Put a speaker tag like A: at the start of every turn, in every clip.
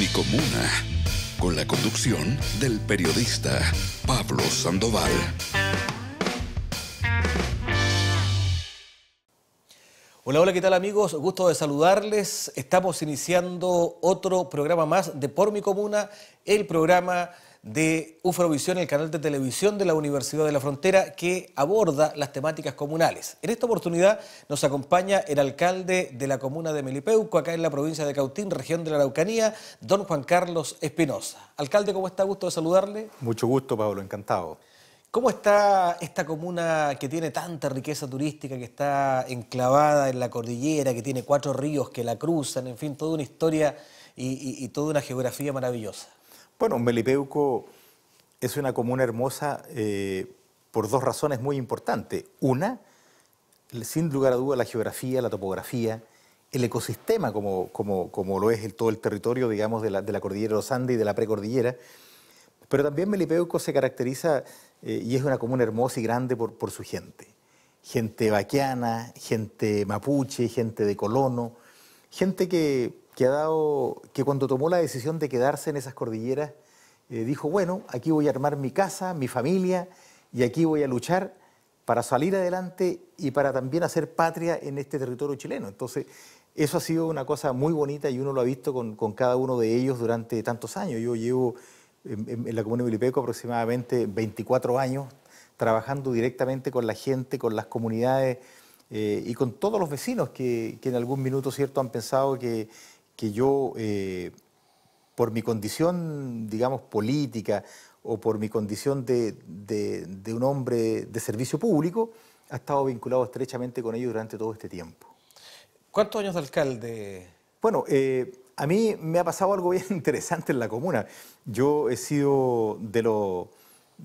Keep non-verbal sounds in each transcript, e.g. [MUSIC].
A: Mi Comuna, con la conducción del periodista Pablo Sandoval.
B: Hola, hola, ¿qué tal amigos? Gusto de saludarles. Estamos iniciando otro programa más de Por Mi Comuna, el programa de Ufrovisión, el canal de televisión de la Universidad de la Frontera que aborda las temáticas comunales. En esta oportunidad nos acompaña el alcalde de la comuna de Melipeuco, acá en la provincia de Cautín, región de la Araucanía, don Juan Carlos Espinosa. Alcalde, ¿cómo está? Gusto de saludarle.
A: Mucho gusto, Pablo, encantado.
B: ¿Cómo está esta comuna que tiene tanta riqueza turística, que está enclavada en la cordillera, que tiene cuatro ríos que la cruzan, en fin, toda una historia
A: y toda una geografía maravillosa? Bueno, Melipeuco es una comuna hermosa eh, por dos razones muy importantes. Una, sin lugar a duda, la geografía, la topografía, el ecosistema, como, como, como lo es el, todo el territorio, digamos, de la, cordillera de los Andes y de la precordillera. Pero también Melipeuco se caracteriza eh, y es una comuna hermosa y grande por, por su gente. Gente vaquiana, gente mapuche, gente de colono, gente que que ha dado, que cuando tomó la decisión de quedarse en esas cordilleras, eh, dijo, bueno, aquí voy a armar mi casa, mi familia, y aquí voy a luchar para salir adelante y para también hacer patria en este territorio chileno. Entonces, eso ha sido una cosa muy bonita y uno lo ha visto con, cada uno de ellos durante tantos años. Yo llevo en, la comuna de Milipeco aproximadamente 24 años trabajando directamente con la gente, con las comunidades eh, y con todos los vecinos que, que en algún minuto cierto han pensado que, que yo, eh, por mi condición, digamos, política o por mi condición de, un hombre de servicio público, ha estado vinculado estrechamente con ellos durante todo este tiempo. ¿Cuántos años de alcalde? Bueno, eh, a mí me ha pasado algo bien [LAUGHS] interesante en la comuna. Yo he sido de los...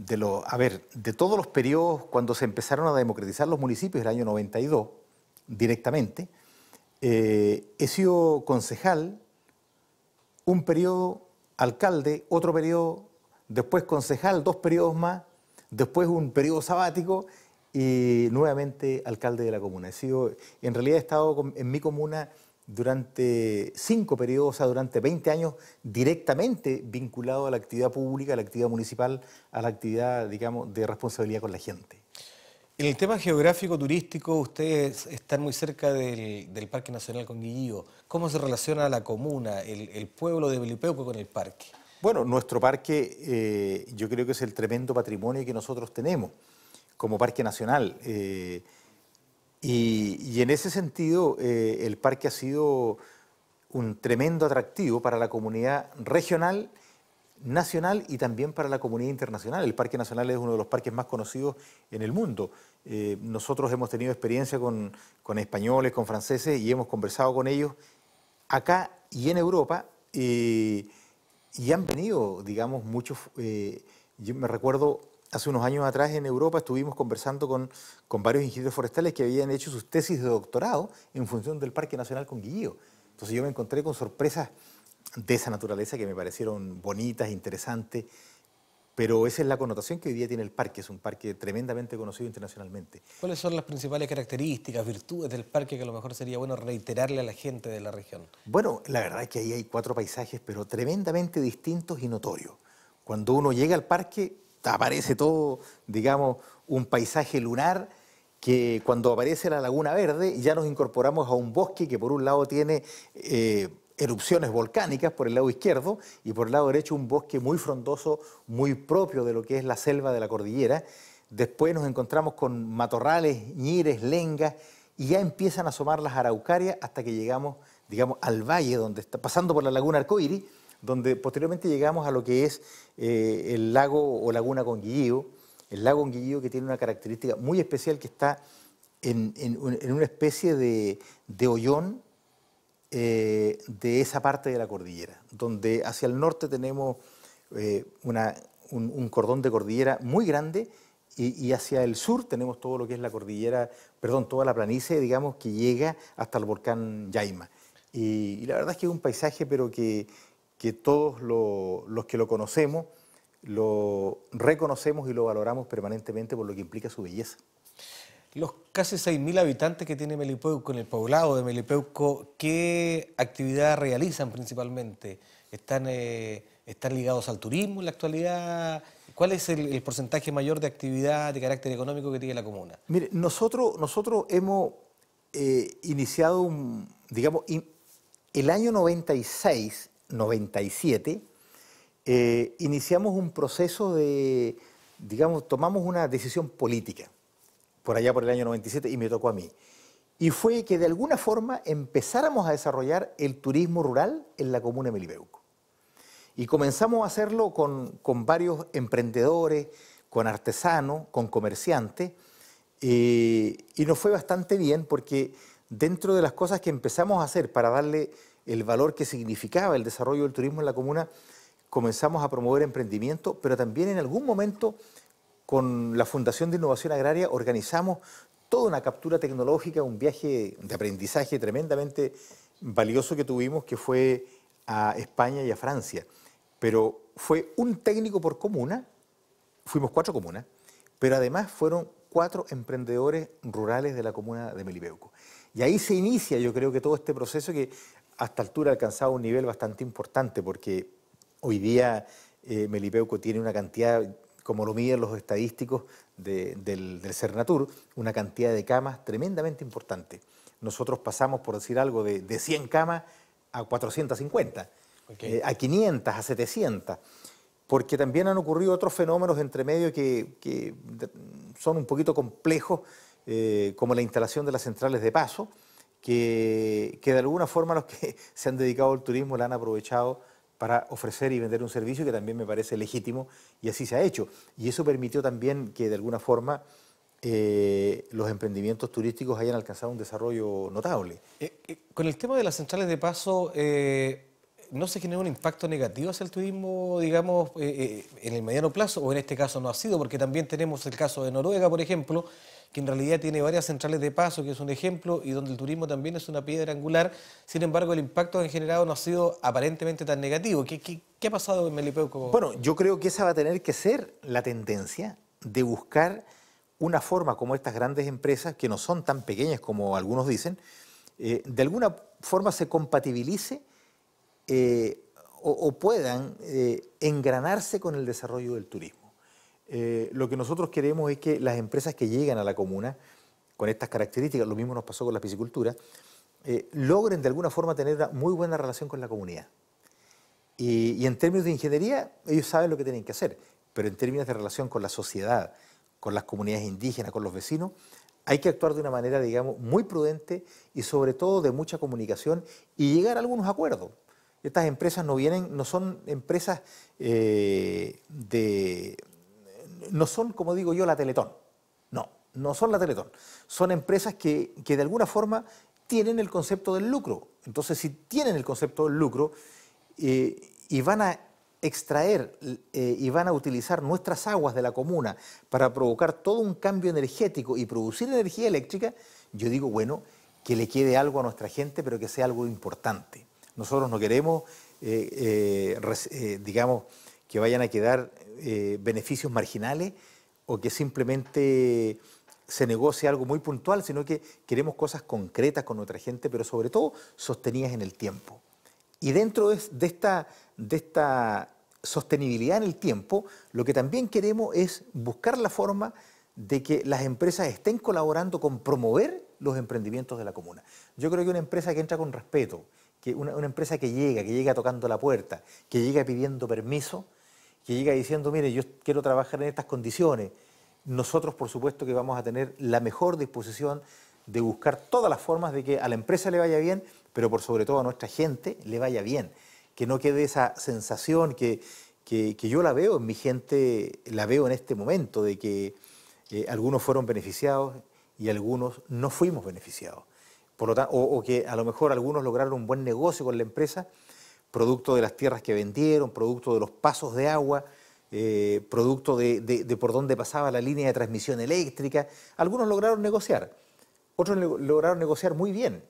A: lo, a ver, de todos los periodos cuando se empezaron a democratizar los municipios, el año 92, directamente, eh, he sido concejal un periodo, alcalde, otro periodo, después concejal, dos periodos más, después un periodo sabático y nuevamente alcalde de la comuna. He sido, en realidad he estado en mi comuna durante cinco periodos, o sea, durante 20 años, directamente vinculado a la actividad pública, a la actividad municipal, a la actividad, digamos, de responsabilidad con la gente.
B: En el tema geográfico turístico, ustedes están muy cerca del, Parque Nacional Conguillío. ¿Cómo se relaciona la comuna, el, pueblo de Belipeuco con el parque?
A: Bueno, nuestro parque eh, yo creo que es el tremendo patrimonio que nosotros tenemos como parque nacional. Eh, y, en ese sentido, eh, el parque ha sido un tremendo atractivo para la comunidad regional nacional y también para la comunidad internacional. El Parque Nacional es uno de los parques más conocidos en el mundo. Eh, nosotros hemos tenido experiencia con, españoles, con franceses y hemos conversado con ellos acá y en Europa eh, y han venido, digamos, muchos... Eh, yo me recuerdo hace unos años atrás en Europa estuvimos conversando con, varios ingenieros forestales que habían hecho sus tesis de doctorado en función del Parque Nacional Guillío. Entonces yo me encontré con sorpresas de esa naturaleza que me parecieron bonitas, interesantes, pero esa es la connotación que hoy día tiene el parque, es un parque tremendamente conocido internacionalmente.
B: ¿Cuáles son las principales características, virtudes del parque que a lo mejor sería bueno reiterarle a la gente de la región?
A: Bueno, la verdad es que ahí hay cuatro paisajes, pero tremendamente distintos y notorios. Cuando uno llega al parque, aparece todo, digamos, un paisaje lunar que cuando aparece la Laguna Verde ya nos incorporamos a un bosque que por un lado tiene... Eh, erupciones volcánicas por el lado izquierdo y por el lado derecho un bosque muy frondoso, muy propio de lo que es la selva de la cordillera. Después nos encontramos con matorrales, ñires, lengas y ya empiezan a asomar las araucarias hasta que llegamos, digamos, al valle donde está pasando por la laguna Arcoíris, donde posteriormente llegamos a lo que es eh, el lago o laguna Conguillío, el lago Conguillío que tiene una característica muy especial que está en, en una especie de, de hoyón eh, de esa parte de la cordillera, donde hacia el norte tenemos eh, un, cordón de cordillera muy grande y, hacia el sur tenemos todo lo que es la cordillera, perdón, toda la planicie, digamos, que llega hasta el volcán Yaima. Y, la verdad es que es un paisaje, pero que, todos los que lo conocemos, lo reconocemos y lo valoramos permanentemente por lo que implica su belleza los casi 6.000 habitantes que tiene
B: Melipeuco en el poblado de Melipeuco, ¿qué actividad realizan principalmente? ¿Están, eh, están ligados al turismo en la actualidad? ¿Cuál es el, porcentaje mayor de actividad de carácter económico que tiene la comuna?
A: Mire, nosotros, nosotros hemos eh, iniciado, un, digamos, el año 96, 97, eh, iniciamos un proceso de, digamos, tomamos una decisión política por allá por el año 97, y me tocó a mí. Y fue que de alguna forma empezáramos a desarrollar el turismo rural en la comuna de Melibeuco. Y comenzamos a hacerlo con, varios emprendedores, con artesanos, con comerciantes, eh, y nos fue bastante bien porque dentro de las cosas que empezamos a hacer para darle el valor que significaba el desarrollo del turismo en la comuna, comenzamos a promover emprendimiento, pero también en algún momento con la Fundación de Innovación Agraria organizamos toda una captura tecnológica, un viaje de aprendizaje tremendamente valioso que tuvimos, que fue a España y a Francia. Pero fue un técnico por comuna, fuimos cuatro comunas, pero además fueron cuatro emprendedores rurales de la comuna de Melipeuco. Y ahí se inicia, yo creo que todo este proceso que hasta altura ha alcanzado un nivel bastante importante, porque hoy día eh, Melipeuco tiene una cantidad como lo miden los estadísticos del, Cernatur, una cantidad de camas tremendamente importante. Nosotros pasamos, por decir algo, de, 100 camas a 450, eh, a 500, a 700, porque también han ocurrido otros fenómenos entre medio que, son un poquito complejos, eh, como la instalación de las centrales de paso, que, que de alguna forma los que [LAUGHS] se han dedicado al turismo la han aprovechado para ofrecer y vender un servicio que también me parece legítimo y así se ha hecho. Y eso permitió también que de alguna forma eh, los emprendimientos turísticos hayan alcanzado un desarrollo notable. Eh,
B: eh, con el tema de las centrales de paso, ¿no se genera un impacto negativo hacia el turismo, digamos, en el mediano plazo? O en este caso no ha sido, porque también tenemos el caso de Noruega, por ejemplo, que en realidad tiene varias centrales de paso, que es un ejemplo, y donde el turismo también es una piedra angular. Sin embargo, el impacto que han generado no ha sido aparentemente tan negativo. ¿Qué, ha pasado en Melipeuco? Bueno,
A: yo creo que esa va a tener que ser la tendencia de buscar una forma como estas grandes empresas, que no son tan pequeñas como algunos dicen, eh, de alguna forma se compatibilice eh, o, puedan eh, engranarse con el desarrollo del turismo. Eh, lo que nosotros queremos es que las empresas que llegan a la comuna con estas características, lo mismo nos pasó con la piscicultura, eh, logren de alguna forma tener una muy buena relación con la comunidad. Y, en términos de ingeniería, ellos saben lo que tienen que hacer, pero en términos de relación con la sociedad, con las comunidades indígenas, con los vecinos, hay que actuar de una manera, digamos, muy prudente y sobre todo de mucha comunicación y llegar a algunos acuerdos. Estas empresas no vienen, no son empresas eh, de no son, como digo yo, la Teletón. No, no son la Teletón. Son empresas que, de alguna forma tienen el concepto del lucro. Entonces, si tienen el concepto del lucro eh, y van a extraer eh, y van a utilizar nuestras aguas de la comuna para provocar todo un cambio energético y producir energía eléctrica, yo digo, bueno, que le quede algo a nuestra gente, pero que sea algo importante. Nosotros no queremos, eh, digamos, que vayan a quedar eh, beneficios marginales o que simplemente se negocie algo muy puntual, sino que queremos cosas concretas con nuestra gente, pero sobre todo sostenidas en el tiempo. Y dentro de, esta, de esta sostenibilidad en el tiempo, lo que también queremos es buscar la forma de que las empresas estén colaborando con promover los emprendimientos de la comuna. Yo creo que una empresa que entra con respeto, que una empresa que llega, que llega tocando la puerta, que llega pidiendo permiso, que llega diciendo, mire, yo quiero trabajar en estas condiciones, nosotros por supuesto que vamos a tener la mejor disposición de buscar todas las formas de que a la empresa le vaya bien, pero por sobre todo a nuestra gente le vaya bien, que no quede esa sensación que, que, yo la veo en mi gente, la veo en este momento, de que eh, algunos fueron beneficiados y algunos no fuimos beneficiados. Por lo tanto, o que a lo mejor algunos lograron un buen negocio con la empresa producto de las tierras que vendieron, producto de los pasos de agua, eh, producto de, por dónde pasaba la línea de transmisión eléctrica. Algunos lograron negociar, otros lograron negociar muy bien,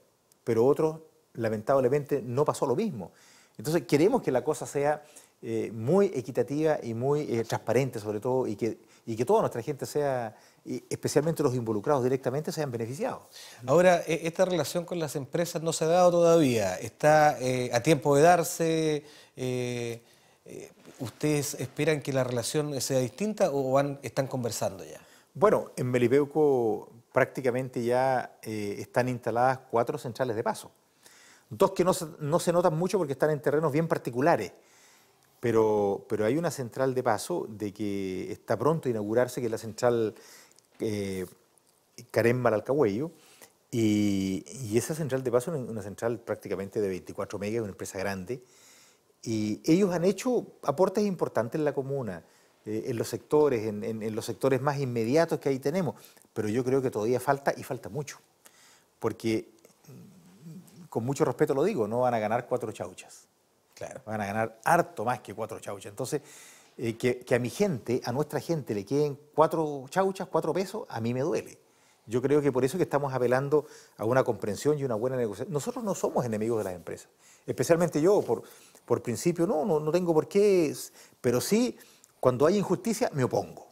A: pero otros lamentablemente no pasó lo mismo. Entonces queremos que la cosa sea eh, muy equitativa y muy eh, transparente sobre todo y que, y que toda nuestra gente sea especialmente los involucrados directamente, se hayan beneficiado.
B: Ahora, e, esta relación con las empresas no se ha dado todavía, está eh, a tiempo de darse. Eh, eh, ¿Ustedes esperan que la relación sea distinta o están
A: conversando ya? Bueno, en Melipeuco prácticamente ya están instaladas cuatro centrales de paso. Dos que no se, notan mucho porque están en terrenos bien particulares. Pero, pero, hay una central de paso de que está pronto a inaugurarse, que la central eh, Karen Maralcahuello, y, y, esa central de paso es una central prácticamente de 24 megas, una empresa grande, y ellos han hecho aportes importantes en la comuna, eh, en los sectores, en, los sectores más inmediatos que ahí tenemos, pero yo creo que todavía falta y falta mucho, porque mm, con mucho respeto lo digo, no van a ganar cuatro chauchas. Claro. Van a ganar harto más que cuatro chauchas. Entonces, eh, que, a mi gente, a nuestra gente, le queden cuatro chauchas, cuatro pesos, a mí me duele. Yo creo que por eso que estamos apelando a una comprensión y una buena negociación. Nosotros no somos enemigos de las empresas, especialmente yo, por, por principio, no, no, tengo por qué, pero sí, cuando hay injusticia, me opongo.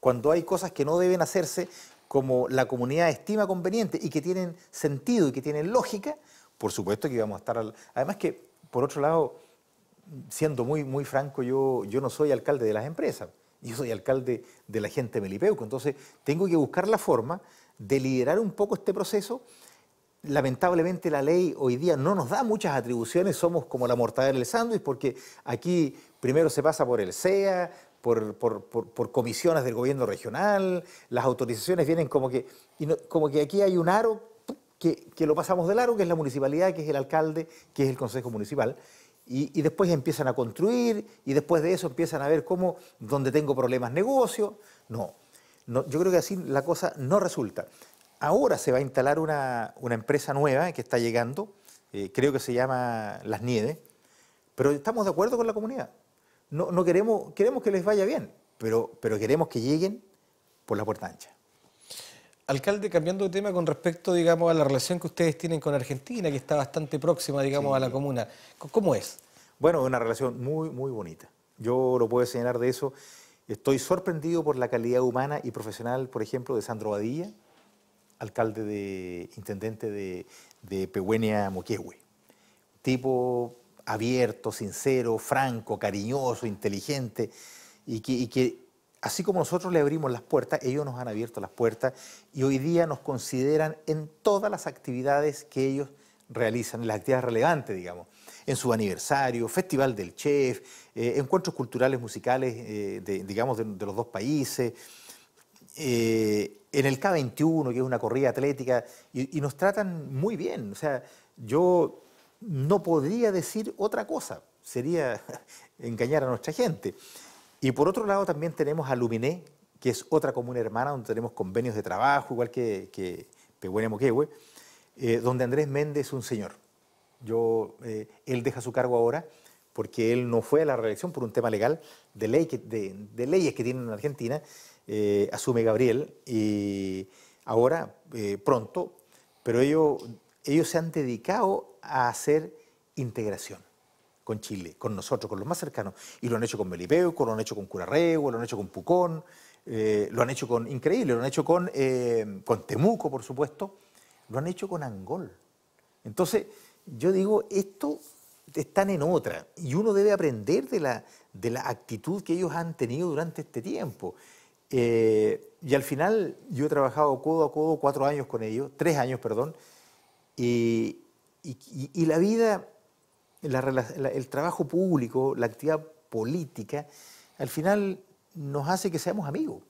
A: Cuando hay cosas que no deben hacerse, como la comunidad estima conveniente y que tienen sentido y que tienen lógica, por supuesto que vamos a estar... Además que, por otro lado, siendo muy, muy franco, yo, yo no soy alcalde de las empresas, yo soy alcalde de la gente de Melipeuco, entonces tengo que buscar la forma de liderar un poco este proceso. Lamentablemente la ley hoy día no nos da muchas atribuciones, somos como la mortadela del sándwich, porque aquí primero se pasa por el SEA, por, por, por, comisiones del gobierno regional, las autorizaciones vienen como que, como que aquí hay un aro que, que lo pasamos del aro, que es la municipalidad, que es el alcalde, que es el consejo municipal. Y, después empiezan a construir y después de eso empiezan a ver cómo, dónde tengo problemas negocio. No, yo creo que así la cosa no resulta. Ahora se va a instalar una, empresa nueva que está llegando, eh, creo que se llama Las Nieves, pero estamos de acuerdo con la comunidad. No, no queremos, queremos que les vaya bien, pero, pero queremos que lleguen por la puerta ancha. Alcalde, cambiando de tema con respecto, digamos, a la
B: relación que ustedes tienen con Argentina, que está bastante próxima, digamos, a la comuna. ¿Cómo es?
A: Bueno, una relación muy, muy bonita. Yo lo puedo señalar de eso. Estoy sorprendido por la calidad humana y profesional, por ejemplo, de Sandro Badilla, alcalde de, intendente de, Pehuenia Moquehue. Tipo abierto, sincero, franco, cariñoso, inteligente, y que así como nosotros le abrimos las puertas, ellos nos han abierto las puertas y hoy día nos consideran en todas las actividades que ellos realizan, las actividades relevantes, digamos, en su aniversario, Festival del Chef, eh, encuentros culturales musicales, eh, digamos, de, los dos países, eh, en el K21, que es una corrida atlética, y nos tratan muy bien. O sea, yo no podría decir otra cosa, sería [LAUGHS] engañar a nuestra gente. Y por otro lado también tenemos a Luminé, que es otra comuna hermana donde tenemos convenios de trabajo, igual que, que Pehuene eh, donde Andrés Méndez es un señor. Yo, eh, él deja su cargo ahora porque él no fue a la reelección por un tema legal de, de, leyes que tienen en Argentina, eh, asume Gabriel y ahora pronto, pero ellos, ellos se han dedicado a hacer integración con Chile, con nosotros, con los más cercanos. Y lo han hecho con Melipeuco, lo han hecho con Curarrego, lo han hecho con Pucón, eh, lo han hecho con, increíble, lo han hecho con, eh, con Temuco, por supuesto, lo han hecho con Angol. Entonces, yo digo, esto están en otra y uno debe aprender de la, de la actitud que ellos han tenido durante este tiempo. Eh, y al final yo he trabajado codo a codo cuatro años con ellos, tres años, perdón, y la vida el trabajo público, la actividad política, al final nos hace que seamos amigos.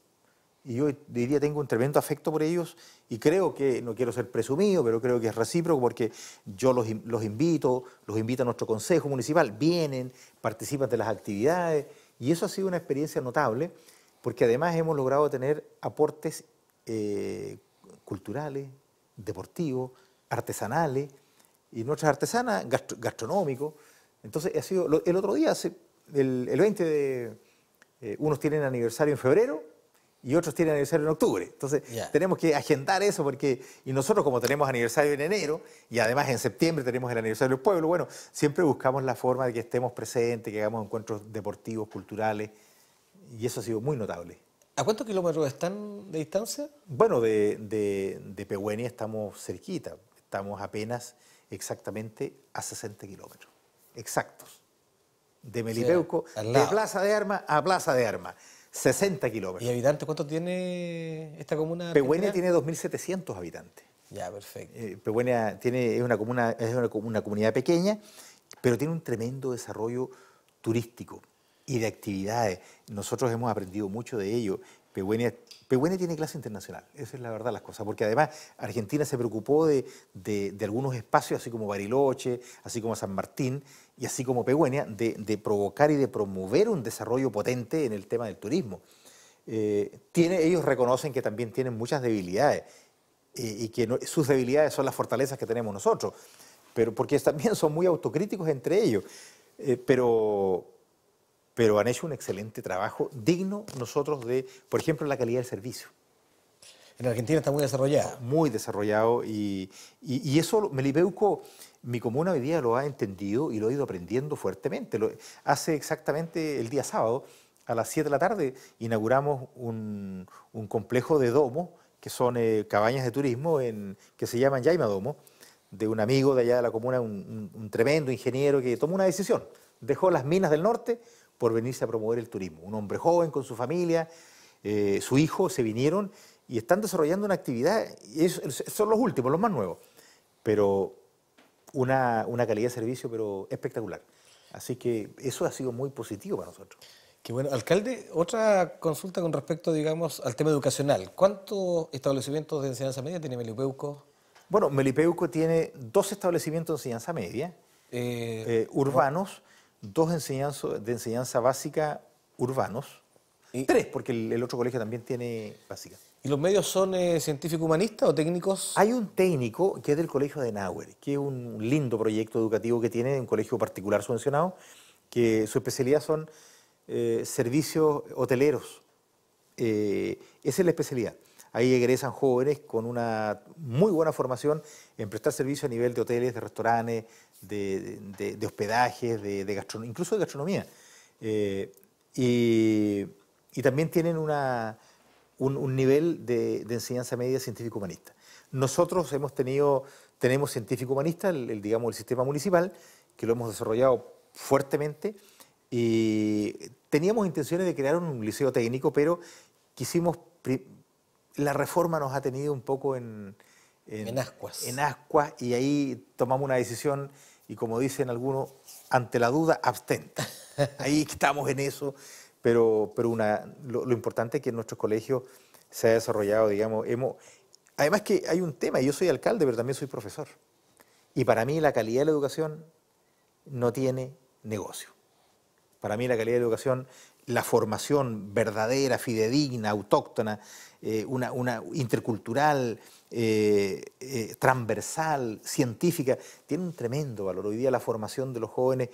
A: Y yo diría, tengo un tremendo afecto por ellos y creo que, no quiero ser presumido, pero creo que es recíproco porque yo los, invito, los invito a nuestro consejo municipal, vienen, participan de las actividades y eso ha sido una experiencia notable porque además hemos logrado tener aportes eh, culturales, deportivos, artesanales, y nuestras artesanas, gastronómico. Entonces, ha sido el otro día, el, el 20 de... Eh, unos tienen aniversario en febrero y otros tienen aniversario en octubre. Entonces, tenemos que agendar eso porque, y nosotros como tenemos aniversario en enero y además en septiembre tenemos el aniversario del pueblo, bueno, siempre buscamos la forma de que estemos presentes, que hagamos encuentros deportivos, culturales, y eso ha sido muy notable. ¿A cuántos kilómetros están de distancia? Bueno, de, de, estamos cerquita, estamos apenas exactamente a 60 kilómetros, exactos, de Melipeuco, de Plaza de Armas a Plaza de Armas. 60 kilómetros. ¿Y habitantes cuánto tiene esta comuna? Pehuenia tiene 2.700 habitantes. Ya, perfecto. Eh, tiene, es, una comuna, es una comunidad pequeña, pero tiene un tremendo desarrollo turístico y de actividades. Nosotros hemos aprendido mucho de ello Pehuenia, tiene clase internacional, esa es la verdad las cosas, porque además Argentina se preocupó de, algunos espacios, así como Bariloche, así como San Martín, y así como Pehuenia, de, provocar y de promover un desarrollo potente en el tema del turismo. Eh, ellos reconocen que también tienen muchas debilidades eh, y que sus debilidades son las fortalezas que tenemos nosotros, pero porque también son muy autocríticos entre ellos. Eh, pero, pero han hecho un excelente trabajo, digno nosotros de, por ejemplo, la calidad del servicio. En Argentina está muy desarrollado. Muy desarrollado y, y, eso Melipeuco, mi comuna hoy día lo ha entendido y lo ha ido aprendiendo fuertemente. Lo, hace exactamente el día sábado, a las 7 de la tarde, inauguramos un, complejo de domos, que son eh, cabañas de turismo en, que se llaman Yaima Domo, de un amigo de allá de la comuna, un tremendo ingeniero que tomó una decisión dejó las minas del norte por venirse a promover el turismo. Un hombre joven con su familia, eh, su hijo, se vinieron y están desarrollando una actividad, son los últimos, los más nuevos, pero una, calidad de servicio pero espectacular. Así que eso ha sido muy positivo para nosotros. Qué bueno. Alcalde, otra consulta con respecto, digamos,
B: al tema educacional. ¿Cuántos establecimientos de enseñanza media tiene Melipeuco? Bueno, Melipeuco
A: tiene dos establecimientos de enseñanza media, eh, eh, urbanos, dos de enseñanza básica urbanos, y, tres, porque el, otro colegio también tiene básica. ¿Y los medios son científicos eh, científico-humanistas o técnicos? Hay un técnico que es del colegio de Nauer, que es un lindo proyecto educativo que tiene, un colegio particular subvencionado, que su especialidad son eh, servicios hoteleros. Eh, esa es la especialidad. Ahí egresan jóvenes con una muy buena formación en prestar servicio a nivel de hoteles, de restaurantes, de, hospedajes, de, de incluso de gastronomía. Eh, y, también tienen una, un, nivel de, enseñanza media científico-humanista. Nosotros hemos tenido, tenemos científico-humanista, el, digamos, el sistema municipal, que lo hemos desarrollado fuertemente y teníamos intenciones de crear un liceo técnico, pero quisimos la reforma nos ha tenido un poco en... ascuas. y ahí tomamos una decisión y como dicen algunos, ante la duda, abstenta. [LAUGHS] ahí estamos en eso, pero, pero una, lo, importante es que en nuestros colegios se ha desarrollado, digamos, hemos... Además que hay un tema, yo soy alcalde, pero también soy profesor. Y para mí la calidad de la educación no tiene negocio. Para mí la calidad de la educación la formación verdadera, fidedigna, autóctona, eh, una, intercultural, eh, eh, transversal, científica, tiene un tremendo valor. Hoy día la formación de los jóvenes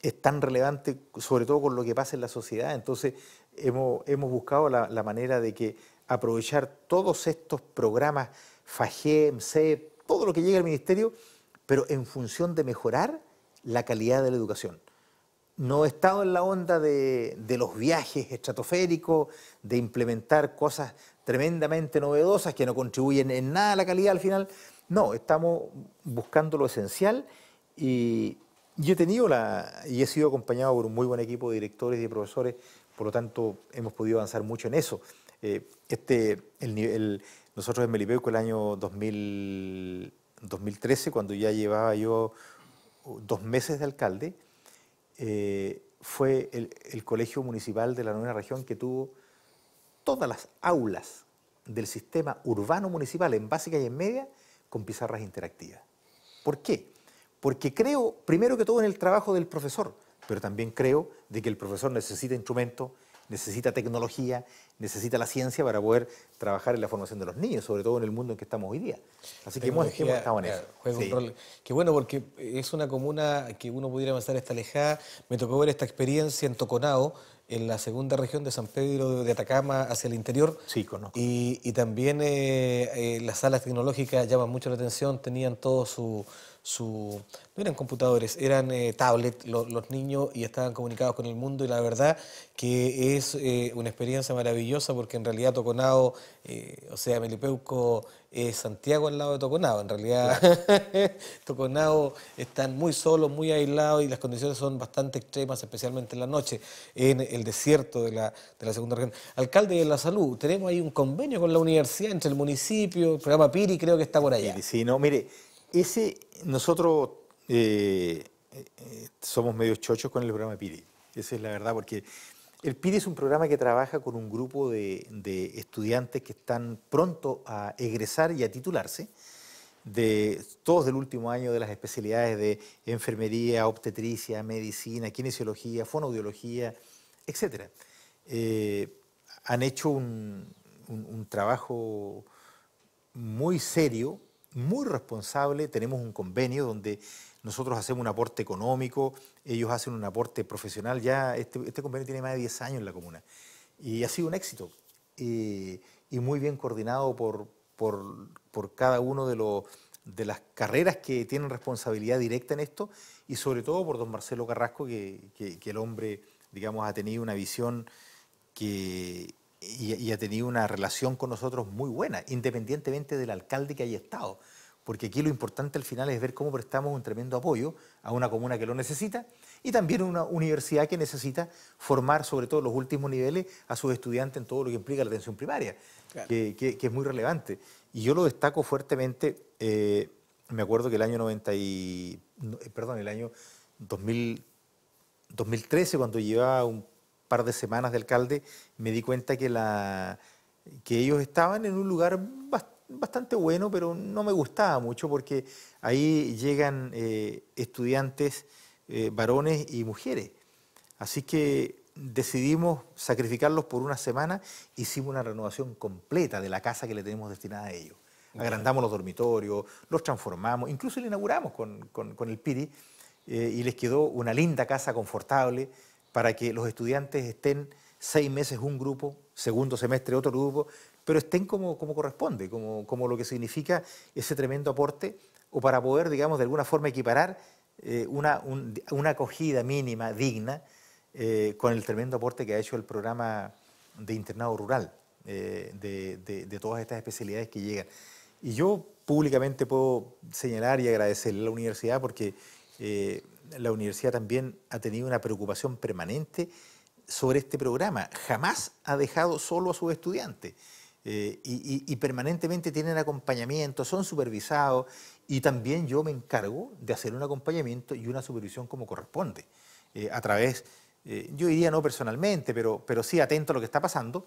A: es tan relevante, sobre todo con lo que pasa en la sociedad. Entonces hemos, buscado la, manera de que aprovechar todos estos programas, FAGEM, CEP, todo lo que llega al ministerio, pero en función de mejorar la calidad de la educación no he estado en la onda de, los viajes estratosféricos, de implementar cosas tremendamente novedosas que no contribuyen en nada a la calidad al final. No, estamos buscando lo esencial y, he tenido la, y he sido acompañado por un muy buen equipo de directores y de profesores, por lo tanto hemos podido avanzar mucho en eso. Eh, este, el, nosotros en Melipeuco el año 2013, cuando ya llevaba yo dos meses de alcalde, eh, fue el, Colegio Municipal de la Novena Región que tuvo todas las aulas del sistema urbano municipal en básica y en media con pizarras interactivas. ¿Por qué? Porque creo, primero que todo, en el trabajo del profesor, pero también creo de que el profesor necesita instrumentos necesita tecnología, necesita la ciencia para poder trabajar en la formación de los niños, sobre todo en el mundo en que estamos hoy día. Así que hemos, estado en eso.
B: Qué bueno, porque es una comuna que uno pudiera pensar está alejada. Me tocó ver esta experiencia en Toconao, en la segunda región de San Pedro de Atacama hacia el interior. Sí, conozco. Y, también eh, eh, las salas tecnológicas llaman mucho la atención, tenían todo su su no eran computadores, eran eh, tablets los niños y estaban comunicados con el mundo y la verdad que es eh, una experiencia maravillosa porque en realidad Toconao, eh, o sea, Melipeuco es Santiago al lado de Toconao, en realidad Toconado [LAUGHS] Toconao están muy solos, muy aislados y las condiciones son bastante extremas, especialmente en la noche, en el desierto de la, de la segunda región. Alcalde de la Salud, tenemos
A: ahí un convenio con la universidad, entre el municipio, el programa Piri creo que está por allá. Sí, no, mire ese, nosotros eh, eh, somos medio chochos con el programa PIRI, esa es la verdad, porque el PIRI es un programa que trabaja con un grupo de, estudiantes que están pronto a egresar y a titularse, de todos del último año de las especialidades de enfermería, obstetricia, medicina, kinesiología, fonoaudiología, etc. Eh, han hecho un trabajo muy serio muy responsable, tenemos un convenio donde nosotros hacemos un aporte económico, ellos hacen un aporte profesional, ya este, este convenio tiene más de 10 años en la comuna y ha sido un éxito eh, y, muy bien coordinado por, por, por cada uno de, los, de las carreras que tienen responsabilidad directa en esto y sobre todo por don Marcelo Carrasco, que, que, que el hombre, digamos, ha tenido una visión que, y, ha tenido una relación con nosotros muy buena, independientemente del alcalde que haya estado. Porque aquí lo importante al final es ver cómo prestamos un tremendo apoyo a una comuna que lo necesita y también a una universidad que necesita formar, sobre todo los últimos niveles, a sus estudiantes en todo lo que implica la atención primaria, que, es muy relevante. Y yo lo destaco fuertemente. Eh, me acuerdo que el año 90 y, eh, perdón, el año 2013, cuando llevaba un par de semanas de alcalde, me di cuenta que, la, que ellos estaban en un lugar bastante bueno, pero no me gustaba mucho porque ahí llegan eh, estudiantes eh, varones y mujeres. Así que decidimos sacrificarlos por una semana, hicimos una renovación completa de la casa que le tenemos destinada a ellos. Agrandamos los dormitorios, los transformamos, incluso le inauguramos con, el Piri eh, y les quedó una linda casa confortable para que los estudiantes estén seis meses un grupo, segundo semestre otro grupo, pero estén como, como corresponde, como, lo que significa ese tremendo aporte, o para poder, digamos, de alguna forma equiparar eh, una, una, acogida mínima, digna, eh, con el tremendo aporte que ha hecho el programa de internado rural, eh, de, todas estas especialidades que llegan. Y yo públicamente puedo señalar y agradecerle a la universidad porque la universidad también ha tenido una preocupación permanente sobre este programa. Jamás ha dejado solo a sus estudiantes. Eh, y, permanentemente tienen acompañamiento, son supervisados y también yo me encargo de hacer un acompañamiento y una supervisión como corresponde, eh, a través, eh, yo diría no personalmente, pero, pero sí atento a lo que está pasando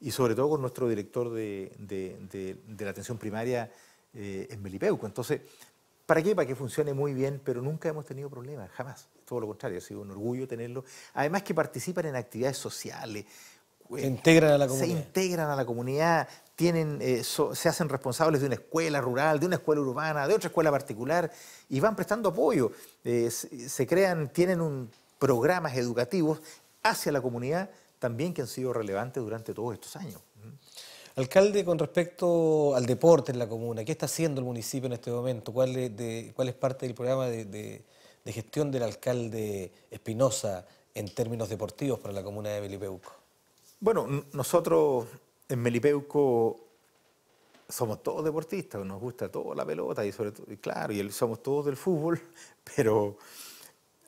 A: y sobre todo con nuestro director de, la atención primaria en Melipeuco. Entonces, ¿Para qué? Para que funcione muy bien, pero nunca hemos tenido problemas, jamás. Todo lo contrario, ha sido un orgullo tenerlo. Además que participan en actividades sociales. Se integran a la comunidad. Se integran a la comunidad, tienen, eh, se hacen responsables de una escuela rural, de una escuela urbana, de otra escuela particular, y van prestando apoyo. Eh, se, crean, tienen programas educativos hacia la comunidad también que han sido relevantes durante todos estos años.
B: Alcalde, con respecto al deporte en la comuna, ¿qué está haciendo el municipio en este momento? ¿Cuál es, parte del programa de, gestión del alcalde Espinosa en términos deportivos para la comuna de
A: Melipeuco? Bueno, nosotros en Melipeuco somos todos deportistas, nos gusta toda la pelota y sobre todo, claro, y somos todos del fútbol, [LAUGHS] pero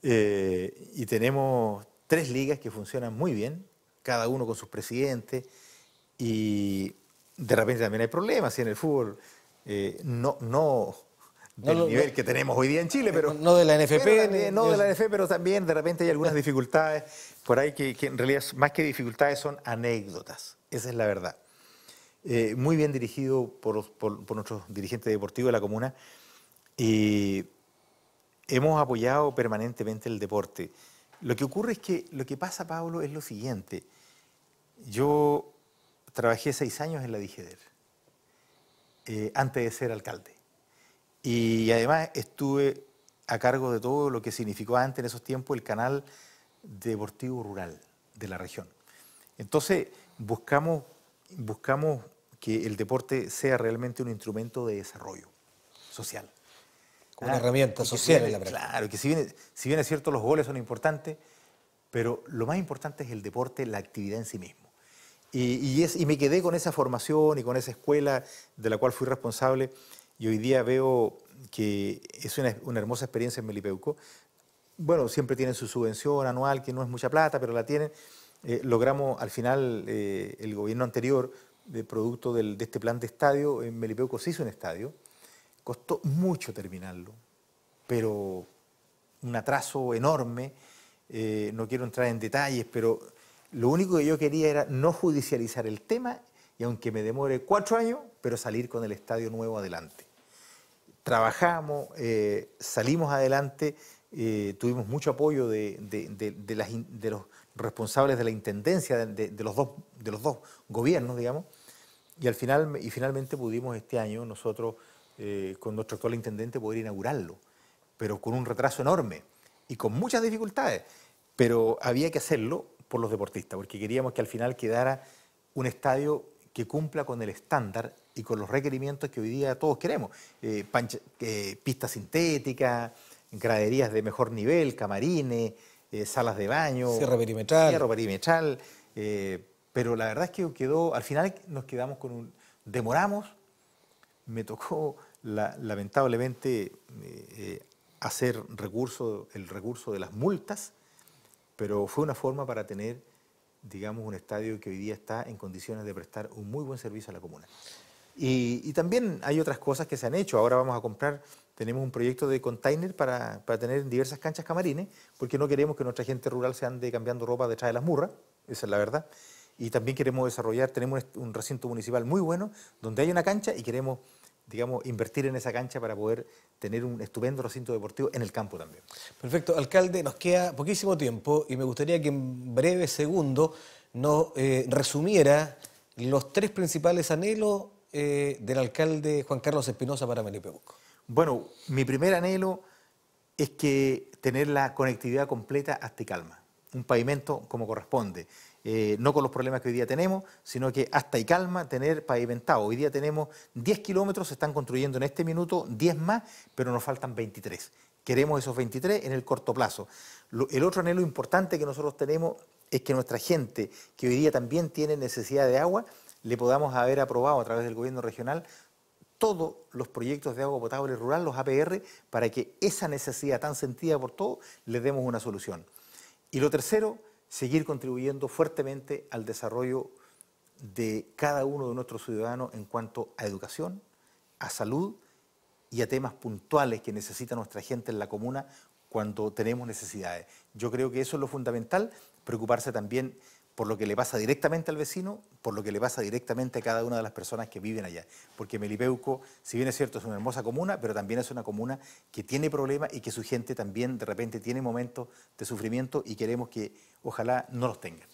A: eh, y tenemos tres ligas que funcionan muy bien, cada uno con sus presidentes y de repente también hay problemas, y en el fútbol eh, no, no
B: del nivel que tenemos hoy día en Chile, eh, pero... No de la NFP. no de la
A: NFP, pero también de repente hay algunas dificultades por ahí que, en realidad más que dificultades son anécdotas, esa es la verdad. Eh, muy bien dirigido por, por, por, nuestros dirigentes deportivos de la comuna y hemos apoyado permanentemente el deporte. Lo que ocurre es que lo que pasa, Pablo, es lo siguiente. Yo trabajé seis años en la Digeder, eh, antes de ser alcalde. Y además estuve a cargo de todo lo que significó antes en esos tiempos el canal deportivo rural de la región. Entonces buscamos, buscamos que el deporte sea realmente un instrumento de desarrollo social. una ah, herramienta social, Claro, que si si bien es cierto los goles son importantes, pero lo más importante es el deporte, la actividad en sí mismo. Y, es, y, me quedé con esa formación y con esa escuela de la cual fui responsable y hoy día veo que es una, hermosa experiencia en Melipeuco. Bueno, siempre tienen su subvención anual, que no es mucha plata, pero la tienen. Eh, logramos al final, eh, el gobierno anterior, de producto de este plan de estadio, en Melipeuco se hizo un estadio. Costó mucho terminarlo, pero un atraso enorme. Eh, no quiero entrar en detalles, pero lo único que yo quería era no judicializar el tema y aunque me demore cuatro años, pero salir con el estadio nuevo adelante. Trabajamos, eh, salimos adelante, eh, tuvimos mucho apoyo de, los responsables de la intendencia de, los dos, de los dos gobiernos, digamos, y, al final, y finalmente pudimos este año nosotros, eh, con nuestro actual intendente, poder inaugurarlo, pero con un retraso enorme y con muchas dificultades, pero había que hacerlo por los deportistas, porque queríamos que al final quedara un estadio que cumpla con el estándar y con los requerimientos que hoy día todos queremos. Eh, eh, pistas sintéticas, graderías de mejor nivel, camarines, eh, salas de baño. Cierre perimetral. pero la verdad es que quedó, al final nos quedamos con un... Demoramos, me tocó lamentablemente hacer recurso, el recurso de las multas pero fue una forma para tener, digamos, un estadio que hoy día está en condiciones de prestar un muy buen servicio a la comuna. Y, también hay otras cosas que se han hecho. Ahora vamos a comprar, tenemos un proyecto de container para, para tener diversas canchas camarines, porque no queremos que nuestra gente rural se ande cambiando ropa detrás de las murras, esa es la verdad. Y también queremos desarrollar, tenemos un recinto municipal muy bueno, donde hay una cancha y queremos digamos, invertir en esa cancha para poder tener un estupendo recinto deportivo en el campo también. Perfecto, alcalde, nos queda poquísimo tiempo y me
B: gustaría que en breve segundo nos eh, resumiera los tres principales anhelos eh, del alcalde Juan Carlos Espinosa para Melipeuco. Bueno, mi
A: primer anhelo es que tener la conectividad completa hasta Calma, un pavimento como corresponde eh, no con los problemas que hoy día tenemos, sino que hasta y calma tener pavimentado. Hoy día tenemos 10 kilómetros, se están construyendo en este minuto 10 más, pero nos faltan 23. Queremos esos 23 en el corto plazo. el otro anhelo importante que nosotros tenemos es que nuestra gente, que hoy día también tiene necesidad de agua, le podamos haber aprobado a través del gobierno regional todos los proyectos de agua potable rural, los APR, para que esa necesidad tan sentida por todos les demos una solución. Y lo tercero, seguir contribuyendo fuertemente al desarrollo de cada uno de nuestros ciudadanos en cuanto a educación, a salud y a temas puntuales que necesita nuestra gente en la comuna cuando tenemos necesidades. Yo creo que eso es lo fundamental, preocuparse también por lo que le pasa directamente al vecino, por lo que le pasa directamente a cada una de las personas que viven allá. Porque Melipeuco, si bien es cierto, es una hermosa comuna, pero también es una comuna que tiene problemas y que su gente también de repente tiene momentos de sufrimiento y queremos que ojalá no los tengan.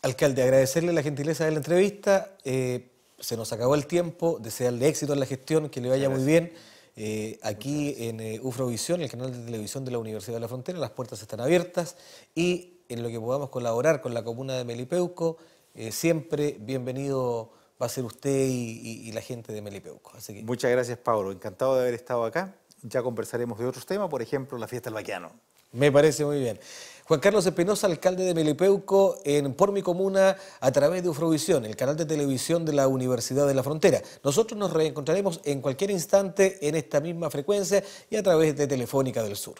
B: Alcalde, agradecerle la gentileza de la entrevista. Eh, se nos acabó el tiempo. Desearle éxito en la gestión, que le vaya muy bien. Eh, aquí en eh, Ufrovisión, el canal de televisión de la Universidad de la Frontera, las puertas están abiertas y en lo que podamos colaborar con la comuna de Melipeuco, eh, siempre bienvenido
A: va a ser usted y, la gente de Melipeuco. Muchas gracias, Pablo. Encantado de haber estado acá. Ya conversaremos de otros temas, por ejemplo, la fiesta del vaquiano.
B: Me parece muy bien. Juan Carlos Espinosa, alcalde de Melipeuco, en Por mi Comuna, a través de Ufrovisión, el canal de televisión de la Universidad de la Frontera. Nosotros nos reencontraremos en cualquier instante en esta misma frecuencia y a través de Telefónica del Sur.